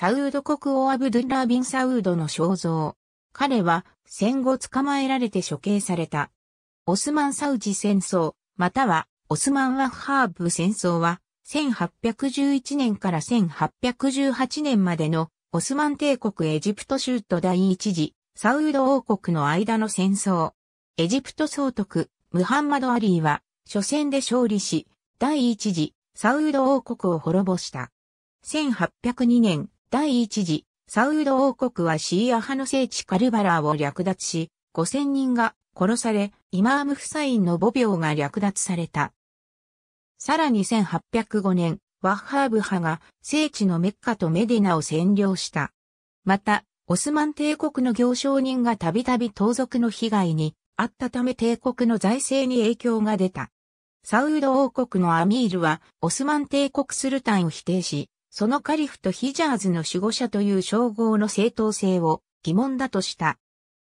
サウード国王アブドゥン・ラービン・サウードの肖像。彼は戦後捕まえられて処刑された。オスマン・サウジ戦争、またはオスマン・ワッハーブ戦争は、1811年から1818年までのオスマン帝国エジプト州と第一次サウード王国の間の戦争。エジプト総督ムハンマド・アリーは初戦で勝利し、第一次サウード王国を滅ぼした。1802年、第一次、サウード王国はシーア派の聖地カルバラーを略奪し、5000人が殺され、イマーム・フサインの母病が略奪された。さらに1805年、ワッハーブ派が聖地のメッカとメディナを占領した。また、オスマン帝国の行商人がたびたび盗賊の被害にあったため帝国の財政に影響が出た。サウード王国のアミールはオスマン帝国スルタンを否定し、そのカリフとヒジャーズの守護者という称号の正当性を疑問だとした。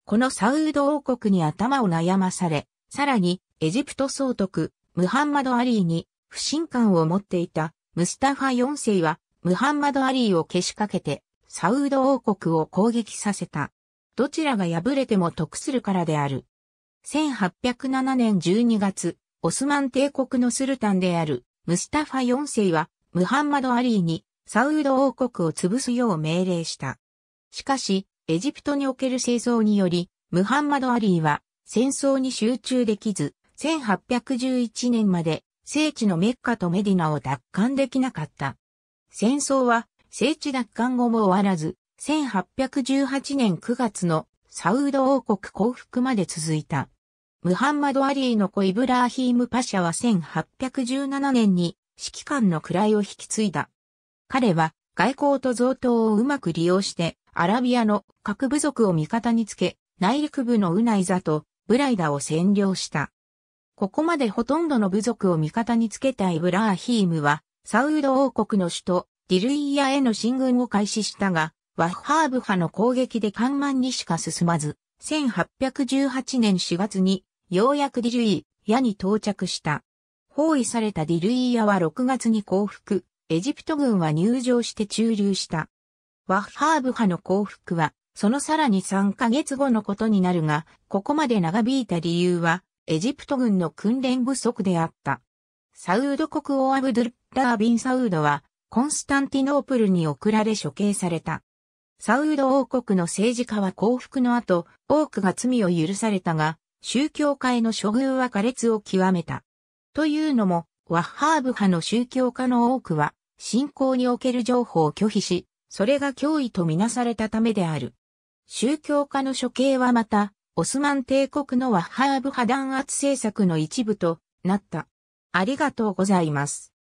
このサウード王国に頭を悩まされ、さらにエジプト総督ムハンマド・アリーに不信感を持っていたムスタファ4世はムハンマド・アリーをけしかけてサウード王国を攻撃させた。どちらが敗れても得するからである。1807年12月、オスマン帝国のスルタンであるムスタファ4世はムハンマド・アリーにサウード王国を潰すよう命令した。しかし、エジプトにおける戦争により、ムハンマド・アリーは戦争に集中できず、1811年まで聖地のメッカとメディナを奪還できなかった。戦争は聖地奪還後も終わらず、1818年9月のサウード王国降伏まで続いた。ムハンマド・アリーの子イブラーヒーム・パシャは1817年に指揮官の位を引き継いだ。彼は外交と贈答をうまく利用して、アラビアの各部族を味方につけ、内陸部のウナイザとブライダを占領した。ここまでほとんどの部族を味方につけたイブラーヒームは、サウード王国の首都ディルイヤへの進軍を開始したが、ワッハーブ派の攻撃で緩慢にしか進まず、1818年4月にようやくディルイヤに到着した。包囲されたディルイーヤは6月に降伏、エジプト軍は入場して駐留した。ワッハーブ派の降伏は、そのさらに3ヶ月後のことになるが、ここまで長引いた理由は、エジプト軍の訓練不足であった。サウード国王アブドゥルッー・ビン・サウードは、コンスタンティノープルに送られ処刑された。サウード王国の政治家は降伏の後、多くが罪を許されたが、宗教界の処遇は苛烈を極めた。というのも、ワッハーブ派の宗教家の多くは、信仰における情報を拒否し、それが脅威とみなされたためである。宗教家の処刑はまた、オスマン帝国のワッハーブ派弾圧政策の一部となった。ありがとうございます。